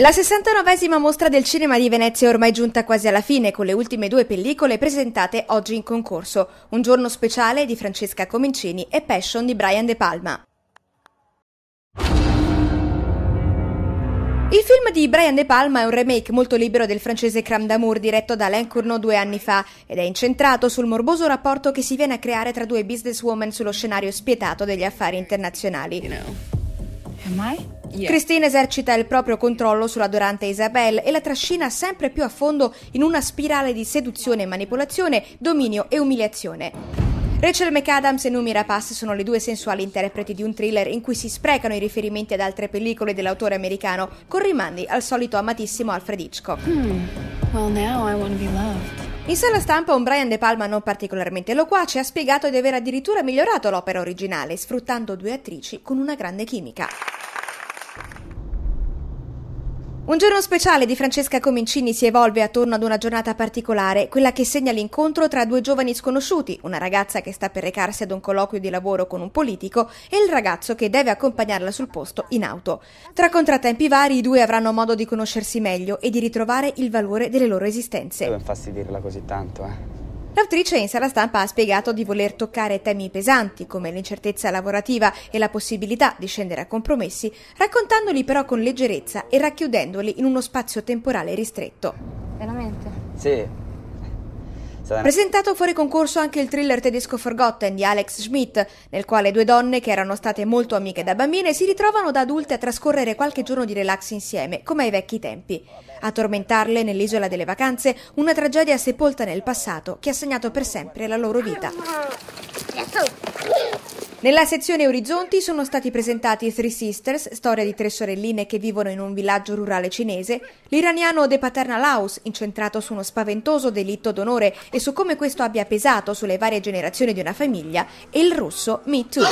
La 69esima mostra del cinema di Venezia è ormai giunta quasi alla fine con le ultime due pellicole presentate oggi in concorso, Un giorno speciale di Francesca Comincini e Passion di Brian De Palma. Il film di Brian De Palma è un remake molto libero del francese Cram d'Amour diretto da Alain Cournot due anni fa ed è incentrato sul morboso rapporto che si viene a creare tra due businesswoman sullo scenario spietato degli affari internazionali. You know. Yeah. Christine esercita il proprio controllo sulla Dorante Isabelle e la trascina sempre più a fondo in una spirale di seduzione e manipolazione, dominio e umiliazione. Rachel McAdams e Numi Rapace sono le due sensuali interpreti di un thriller in cui si sprecano i riferimenti ad altre pellicole dell'autore americano, con rimandi al solito amatissimo Alfred Hitchcock. Hmm. Well, now I want to be loved. In sala stampa un Brian De Palma non particolarmente loquace ha spiegato di aver addirittura migliorato l'opera originale, sfruttando due attrici con una grande chimica. Un giorno speciale di Francesca Comincini si evolve attorno ad una giornata particolare, quella che segna l'incontro tra due giovani sconosciuti, una ragazza che sta per recarsi ad un colloquio di lavoro con un politico e il ragazzo che deve accompagnarla sul posto in auto. Tra contrattempi vari i due avranno modo di conoscersi meglio e di ritrovare il valore delle loro esistenze. Devo infastidirla così tanto, eh. L'autrice in sala stampa ha spiegato di voler toccare temi pesanti come l'incertezza lavorativa e la possibilità di scendere a compromessi, raccontandoli però con leggerezza e racchiudendoli in uno spazio temporale ristretto. Veramente? Sì, Presentato fuori concorso anche il thriller tedesco Forgotten di Alex Schmidt, nel quale due donne che erano state molto amiche da bambine si ritrovano da adulte a trascorrere qualche giorno di relax insieme, come ai vecchi tempi. A tormentarle nell'isola delle vacanze una tragedia sepolta nel passato che ha segnato per sempre la loro vita. Ecco. Nella sezione Orizzonti sono stati presentati Three Sisters, storia di tre sorelline che vivono in un villaggio rurale cinese, l'iraniano The Paternal House, incentrato su uno spaventoso delitto d'onore e su come questo abbia pesato sulle varie generazioni di una famiglia, e il russo Me Too.